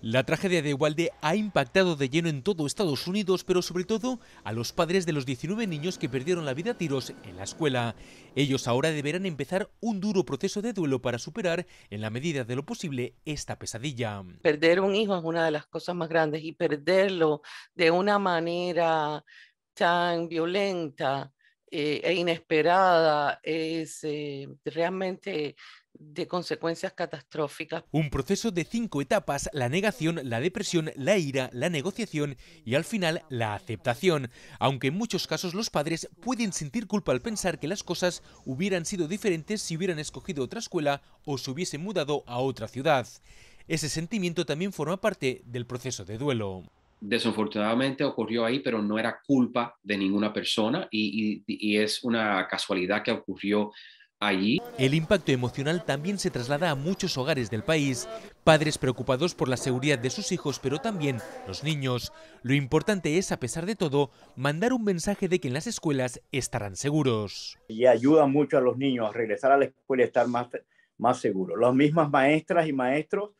La tragedia de Walde ha impactado de lleno en todo Estados Unidos, pero sobre todo a los padres de los 19 niños que perdieron la vida a tiros en la escuela. Ellos ahora deberán empezar un duro proceso de duelo para superar, en la medida de lo posible, esta pesadilla. Perder un hijo es una de las cosas más grandes y perderlo de una manera tan violenta es eh, e inesperada, es eh, realmente de consecuencias catastróficas. Un proceso de cinco etapas, la negación, la depresión, la ira, la negociación y al final la aceptación. Aunque en muchos casos los padres pueden sentir culpa al pensar que las cosas hubieran sido diferentes si hubieran escogido otra escuela o se hubiesen mudado a otra ciudad. Ese sentimiento también forma parte del proceso de duelo desafortunadamente ocurrió ahí, pero no era culpa de ninguna persona y, es una casualidad que ocurrió allí. El impacto emocional también se traslada a muchos hogares del país, padres preocupados por la seguridad de sus hijos, pero también los niños. Lo importante es, a pesar de todo, mandar un mensaje de que en las escuelas estarán seguros. Y ayuda mucho a los niños a regresar a la escuela y estar más, más seguros. Las mismas maestras y maestros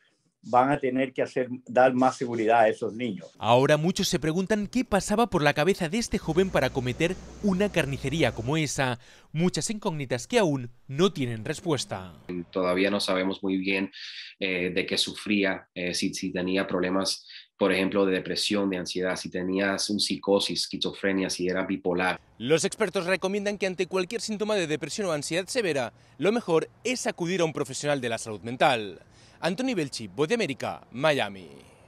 van a tener que hacer, dar más seguridad a esos niños. Ahora muchos se preguntan qué pasaba por la cabeza de este joven para cometer una carnicería como esa. Muchas incógnitas que aún no tienen respuesta. Todavía no sabemos muy bien eh, de qué sufría, eh, si, tenía problemas por ejemplo, de depresión, de ansiedad, si tenía un psicosis, esquizofrenia, si era bipolar. Los expertos recomiendan que ante cualquier síntoma de depresión o ansiedad severa, lo mejor es acudir a un profesional de la salud mental. Anthony Belchi, Voz de América, Miami.